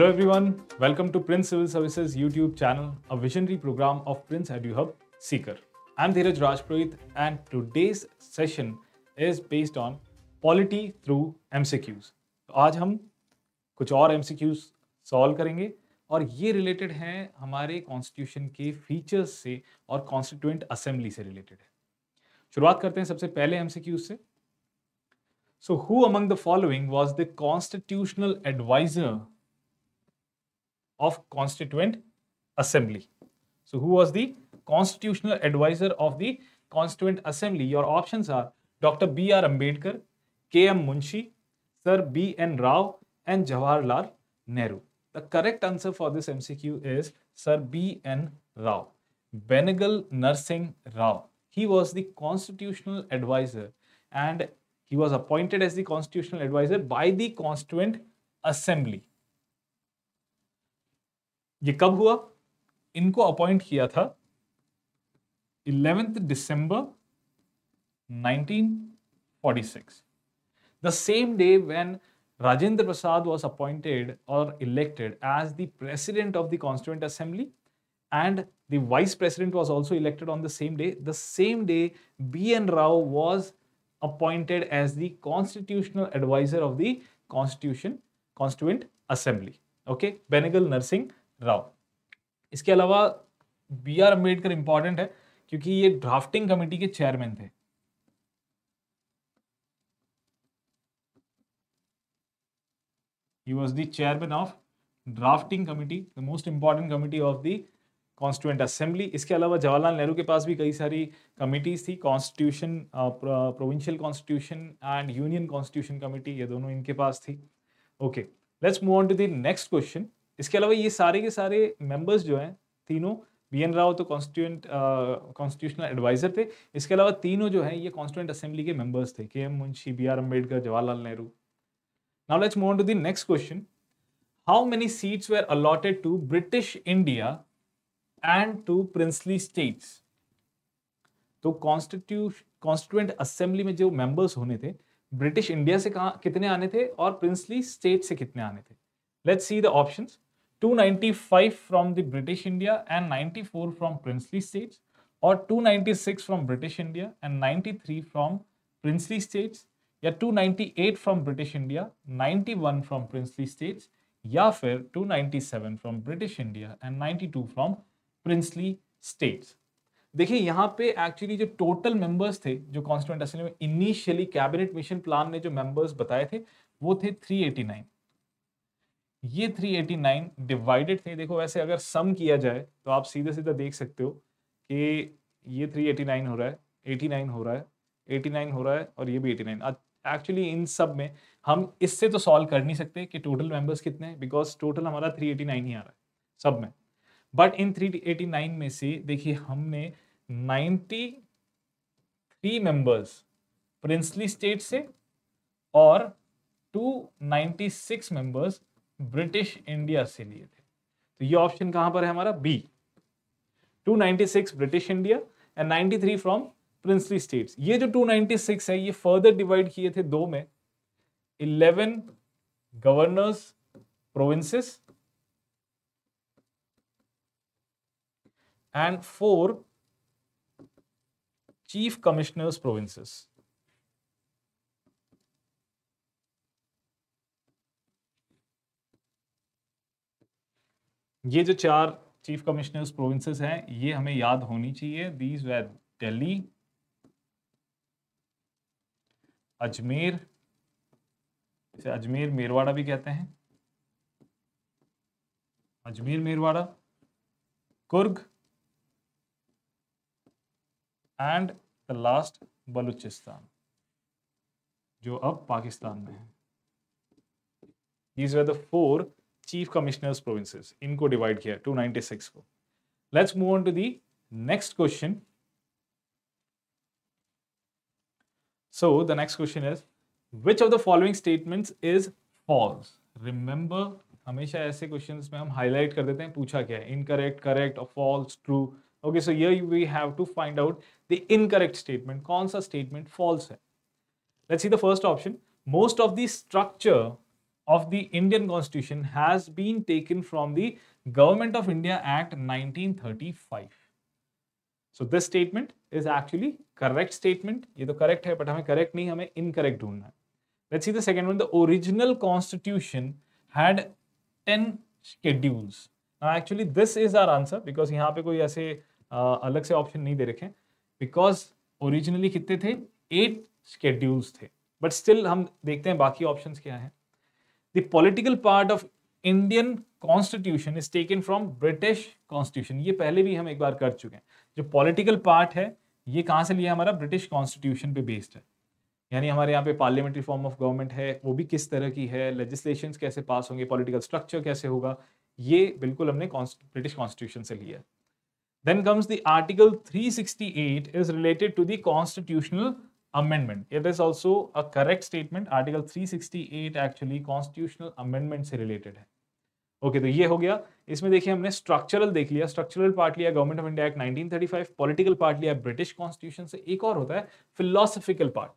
Hello everyone welcome to Prince Civil Services YouTube channel a visionary programme of Prince Edu Hub Sikar I am Dheeraj Rajpurohit and today's session is based on polity through M आज हम कुछ और M solve करेंगे और ये related हैं हमारे constitution के फीचर्स से और कॉन्स्टिट्यूंट असेंबली से रिलेटेड है शुरुआत करते हैं सबसे पहले एम से so who among the following was the constitutional adviser of Constituent Assembly. So who was the constitutional advisor of the Constituent Assembly? Your options are Dr. B.R. Ambedkar, K.M. Munshi, Sir B.N. Rao and Jawaharlal Nehru. The correct answer for this MCQ is Sir B.N. Rao. Benegal Nursing Rao. He was the constitutional advisor and he was appointed as the constitutional advisor by the Constituent Assembly. ये कब हुआ इनको appoint किया था eleventh December 1946 the same day when Rajendra Prasad was appointed or elected as the president of the Constituent Assembly, and the vice president was also elected on the same day. The same day, B. N. Rao was appointed as the constitutional advisor of the Constitution Constituent Assembly. Okay, Benegal Nursing Rao इसके अलावा B R Ambedkar important है क्योंकि ये drafting committee के chairman थे was was chairman of drafting committee the most important committee of of constituent assembly इसके अलावा जवाहरलाल नेहरू के पास भी कई सारी कमिटीज थी constitution provincial constitution and union constitution committee ये दोनों इनके पास थी okay let's move on to the next question इसके अलावा ये सारे के सारे मेंबर्स जो हैं तीनों बी एन राव तो कॉन्स्टिट्यूंट कॉन्स्टिट्यूशनल एडवाइज़र थे इसके अलावा तीनों जो हैं ये कॉन्स्टिट्यूंट असेंबली के मेंबर्स थे के M Munshi B R Ambedkar Jawaharlal Nehru now let's मोन to the next question how many seats where allotted to British India and to princely states तो कॉन्स्टिट्यूट कॉन्स्टिट्यूंट असेंबली में जो मेंबर्स होने थे ब्रिटिश इंडिया से कहा कितने आने थे और प्रिंसली स्टेट से कितने आने थे let's see the options 295 from the British India and 94 from princely states or 296 from British India and 93 from princely states या 298 from British India 91 from princely states या फिर 297 from British India and 92 from princely states देखिए यहाँ पे actually जो total members थे जो constituent assembly में इनिशियली कैबिनेट मिशन प्लान ने जो मेंबर्स बताए थे वो थे 389 ये 389 डिवाइडेड थे देखो वैसे अगर सम किया जाए तो आप सीधे सीधा देख सकते हो कि ये 389 हो रहा है 89 हो रहा है 89 हो रहा है और ये भी 89 एक्चुअली इन सब में हम इससे तो सॉल्व कर नहीं सकते कि टोटल मेंबर्स कितने हैं बिकॉज टोटल हमारा 389 ही आ रहा है सब में बट इन 389 में से देखिए हमने 93 मेंबर्स प्रिंसली स्टेट से और 296 मेंबर्स ब्रिटिश इंडिया से लिए थे तो ये ऑप्शन कहां पर है हमारा B 296 British India and 93 from princely states ये जो 296 है ये फर्दर डिवाइड किए थे दो में 11 governors provinces and four chief commissioners provinces ये जो चार चीफ कमिश्नर्स प्रोविंसेस हैं ये हमें याद होनी चाहिए दीज वेर दिल्ली अजमेर इसे अजमेर मेरवाड़ा भी कहते हैं Ajmer Merwara Coorg and the last Baluchistan जो अब पाकिस्तान में है these were the four chief commissioners provinces. Inko divide here, 296 ko. Let's move on to the next question. So the next question is, which of the following statements is false? Remember, हमेशा ऐसे questions में highlight कर देते हैं पूछा क्या incorrect, correct or false, true. Okay, so here we have to find out the incorrect statement. कौन statement false है? Let's see the first option. Most of the structure of the Indian Constitution has been taken from the Government of India Act 1935. So this statement is actually correct statement. ये तो correct है but हमें correct नहीं हमें incorrect ढूँढना है. Let's see the second one. The original constitution had ten schedules. Now actually this is our answer because यहाँ पे कोई ऐसे uh, अलग से option नहीं दे रखे because originally कितने थे? Eight schedules थे. But still हम देखते हैं बाकी options क्या हैं. the political part of Indian constitution is taken from British constitution ये पहले भी हम एक बार कर चुके हैं जो पॉलिटिकल पार्ट है ये कहाँ से लिया हमारा ब्रिटिश कॉन्स्टिट्यूशन पे बेस्ड है यानी हमारे यहाँ पे पार्लियामेंट्री फॉर्म ऑफ गवर्नमेंट है वो भी किस तरह की है लेजिस्लेशन कैसे पास होंगे पॉलिटिकल स्ट्रक्चर कैसे होगा ये बिल्कुल हमने ब्रिटिश कॉन्स्टिट्यूशन से लिया then comes the article 368 is related to the constitutional amendment. It is also a correct statement. Article 368 actually constitutional amendment से related है. ओके okay, तो ये हो गया इसमें देखिए हमने स्ट्रक्चरल देख लिया स्ट्रक्चरल पार्ट लिया government of India act 1935 political part लिया ब्रिटिश कॉन्स्टिट्यूशन से एक और होता है फिलोसफिकल पार्ट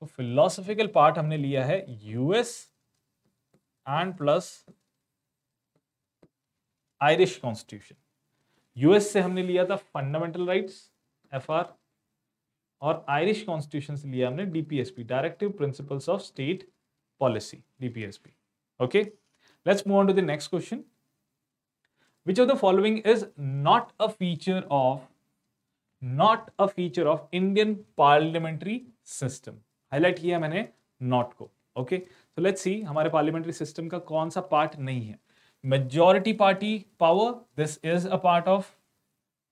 तो फिलोसफिकल पार्ट हमने लिया है US and plus Irish constitution US से हमने लिया था फंडामेंटल राइट्स एफआर और आयरिश कॉन्स्टिट्यूशन से लिया हमने DPSP directive principles of state policy DPSP okay let's move on to the next question which of the following is not a feature of not a feature of Indian parliamentary system highlight किया मैंने not को okay so let's see हमारे parliamentary system का कौन सा part नहीं है majority party power this is a part of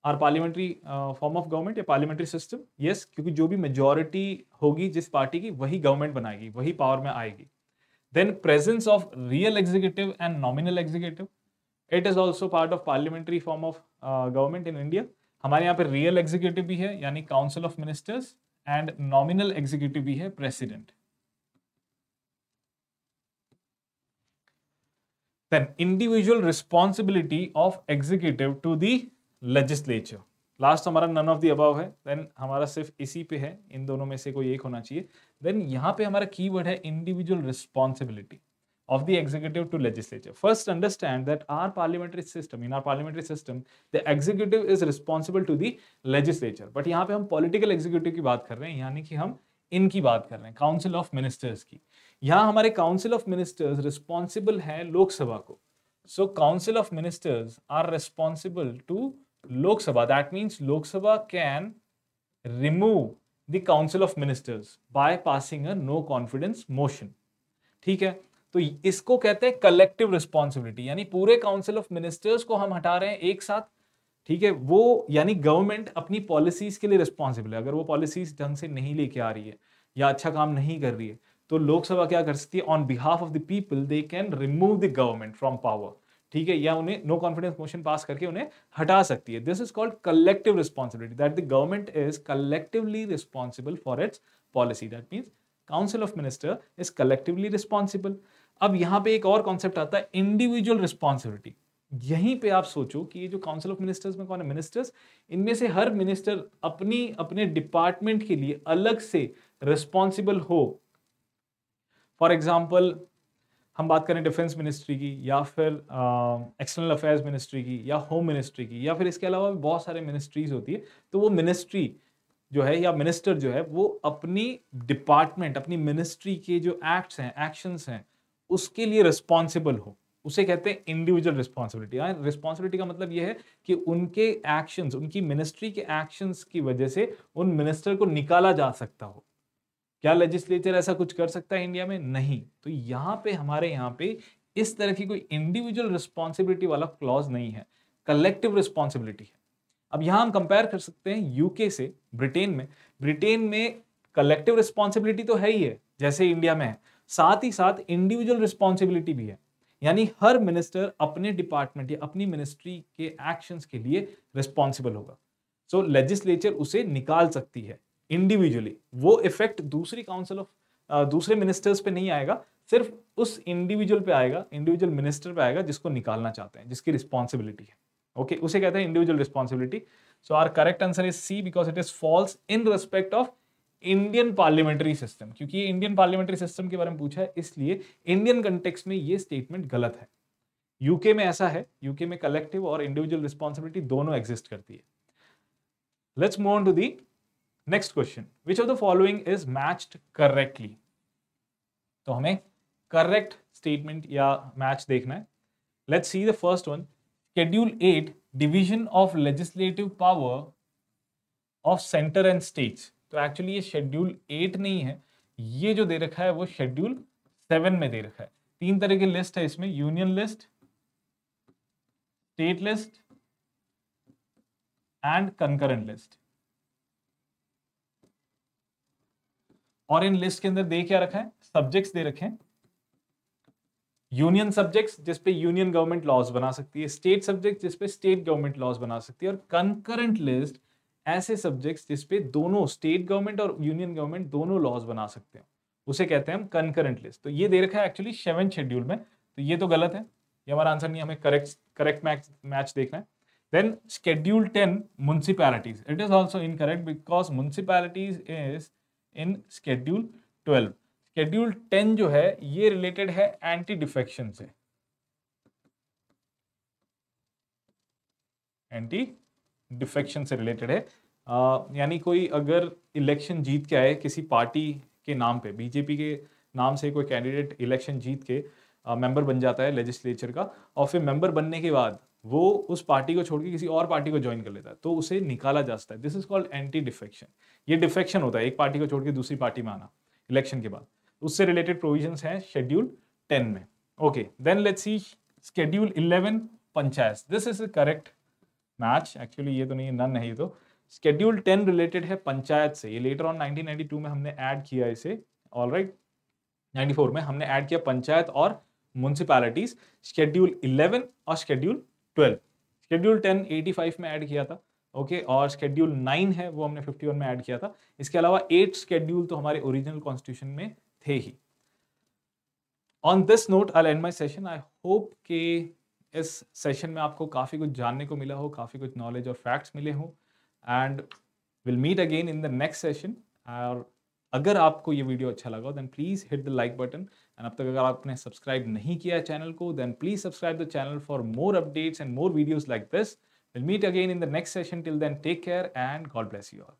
our parliamentary form of government या पार्लियामेंट्री सिस्टम यस क्योंकि जो भी मेजोरिटी होगी जिस पार्टी की वही गवर्नमेंट बनाएगी वही पावर में आएगी then presence of real executive and nominal executive it is also part of parliamentary form of government in India हमारे यहाँ पे रियल एग्जीक्यूटिव भी है यानी council of ministers and nominal executive भी है president Then individual responsibility of executive to the legislature. Last हमारा none of the above है देन हमारा सिर्फ इसी पे है इन दोनों में से कोई एक होना चाहिए देन यहाँ पे हमारा कीवर्ड है individual responsibility of the executive to legislature. First, understand that our parliamentary system, in our parliamentary system, the executive is responsible to the legislature. But यहाँ पे हम political executive की बात कर रहे हैं यानी कि हम इनकी बात कर रहे हैं काउंसिल ऑफ मिनिस्टर्स की यहाँ हमारे काउंसिल ऑफ मिनिस्टर्स रिस्पॉन्सिबल है लोकसभा को so council of ministers are responsible to Lok Sabha that means Lok Sabha can remove the council of ministers by passing a no confidence motion ठीक है तो इसको कहते हैं कलेक्टिव रिस्पॉन्सिबिलिटी यानी पूरे काउंसिल ऑफ मिनिस्टर्स को हम हटा रहे हैं एक साथ ठीक है वो यानी गवर्नमेंट अपनी पॉलिसीज के लिए रिस्पॉन्सिबल है अगर वो पॉलिसीज ढंग से नहीं लेके आ रही है या अच्छा काम नहीं कर रही है तो लोकसभा क्या कर सकती है on behalf of the people they can remove the government from power ठीक है या उन्हें नो कॉन्फिडेंस मोशन पास करके उन्हें हटा सकती है this is called collective responsibility that the government is collectively responsible for its policy that means council of minister is collectively responsible अब यहाँ पे एक और कॉन्सेप्ट आता है इंडिविजुअल रिस्पॉन्सिबिलिटी यहीं पे आप सोचो कि ये जो काउंसिल ऑफ मिनिस्टर्स में कौन है मिनिस्टर्स इनमें से हर मिनिस्टर अपनी अपने डिपार्टमेंट के लिए अलग से रिस्पॉन्सिबल हो फॉर एग्जाम्पल हम बात करें डिफेंस मिनिस्ट्री की या फिर एक्सटर्नल अफेयर्स मिनिस्ट्री की या होम मिनिस्ट्री की या फिर इसके अलावा भी बहुत सारे मिनिस्ट्रीज होती है तो वो मिनिस्ट्री जो है या मिनिस्टर जो है वो अपनी डिपार्टमेंट अपनी मिनिस्ट्री के जो एक्ट्स हैं एक्शंस हैं उसके लिए रिस्पॉन्सिबल हो उसे कहते हैं इंडिविजुअल रिस्पॉन्सिबिलिटी रिस्पॉन्सिबिलिटी का मतलब यह है कि उनके एक्शन उनकी मिनिस्ट्री के एक्शन की वजह से उन मिनिस्टर को निकाला जा सकता हो क्या लेजिस्लेचर ऐसा कुछ कर सकता है इंडिया में नहीं तो यहाँ पे हमारे यहाँ पे इस तरह की कोई इंडिविजुअल रिस्पॉन्सिबिलिटी वाला क्लॉज नहीं है कलेक्टिव रिस्पॉन्सिबिलिटी है अब यहाँ हम कंपेयर कर सकते हैं यूके से ब्रिटेन में ब्रिटेन में कलेक्टिव रिस्पॉन्सिबिलिटी तो है ही है जैसे इंडिया में है साथ ही साथ इंडिविजुअल रिस्पॉन्सिबिलिटी भी है यानी हर मिनिस्टर अपने डिपार्टमेंट या अपनी मिनिस्ट्री के एक्शंस के लिए रिस्पॉन्सिबल होगा सो so, लेजिस्लेचर उसे निकाल सकती है इंडिविजुअली वो इफेक्ट दूसरी काउंसिल ऑफ दूसरे मिनिस्टर्स पे नहीं आएगा सिर्फ उस इंडिविजुअल पे आएगा इंडिविजुअल मिनिस्टर पे आएगा जिसको निकालना चाहते हैं जिसकी रिस्पॉन्सिबिलिटी है ओके okay, उसे कहते हैं individual responsibility so our correct answer is C because it is false in respect of Indian parliamentary system क्योंकि ये इंडियन पार्लियामेंट्री सिस्टम के बारे में पूछा है इसलिए इंडियन कंटेक्स में ये स्टेटमेंट गलत है यूके में ऐसा है यूके में कलेक्टिव और इंडिविजुअल रिस्पॉन्सिबिलिटी दोनों एग्जिस्ट करती है let's move on to the next question which of the following is matched correctly तो हमें करेक्ट स्टेटमेंट या मैच देखना है let's see the first one schedule eight division of legislative power of centre and states तो actually ये schedule eight नहीं है ये जो दे रखा है वो शेड्यूल सेवन में दे रखा है तीन तरह की लिस्ट है इसमें union list state list and concurrent list और इन लिस्ट के अंदर दे क्या रखा है सब्जेक्ट्स दे रखे हैं यूनियन सब्जेक्ट्स जिसपे यूनियन गवर्नमेंट लॉज बना सकती है स्टेट सब्जेक्ट जिसपे स्टेट गवर्नमेंट लॉज बना सकती है और कंकरेंट लिस्ट ऐसे सब्जेक्ट्स जिस पे दोनों स्टेट गवर्नमेंट और यूनियन गवर्नमेंट दोनों लॉज बना सकते हैं उसे कहते हैं हम कंकरेंट लिस्ट तो ये दे रखा है एक्चुअली सेवन शेड्यूल में तो ये तो गलत है ये हमारा आंसर नहीं हमें करेक्ट करेक्ट मैच मैच देखना है then schedule ten municipalities it is also incorrect because municipalities is in schedule twelve schedule ten जो है ये रिलेटेड है एंटी डिफेक्शन से एंटी डिफेक्शन से रिलेटेड है यानी कोई अगर इलेक्शन जीत के आए किसी पार्टी के नाम पे बीजेपी के नाम से कोई कैंडिडेट इलेक्शन जीत के मेंबर बन जाता है लेजिस्लेचर का और फिर मेंबर बनने के बाद वो उस पार्टी को छोड़ के किसी और पार्टी को ज्वाइन कर लेता है तो उसे निकाला जा सकता है this is called anti defection ये डिफेक्शन होता है एक पार्टी को छोड़ के दूसरी पार्टी में आना इलेक्शन के बाद उससे रिलेटेड प्रोविजन हैं शेड्यूल टेन में okay then let's see schedule eleven panchayat this is correct match actually ये तो नहीं नन है ये तो स्केड्यूल टेन रिलेटेड है पंचायत से ये लेटर ऑन 1992 में हमने ऐड किया इसे ऑल राइट नाइन्टी में हमने ऐड किया पंचायत और म्यूनसिपैलिटीज स्केड्यूल इलेवन और schedule twelve schedule ten eighty five में ऐड किया था ओके okay, और स्केड्यूल नाइन है वो हमने फिफ्टी वन में ऐड किया था इसके अलावा एट स्केड्यूल तो हमारे ओरिजिनल कॉन्स्टिट्यूशन में थे ही on this note I and my session I hope के इस सेशन में आपको काफ़ी कुछ जानने को मिला हो काफ़ी कुछ नॉलेज और फैक्ट्स मिले हों and will meet again in the next session और अगर आपको ये वीडियो अच्छा लगा then please hit the like button and अब तक अगर आपने सब्सक्राइब नहीं किया चैनल को then please subscribe the channel for more updates and more videos like this will meet again in the next session till then take care and God bless you all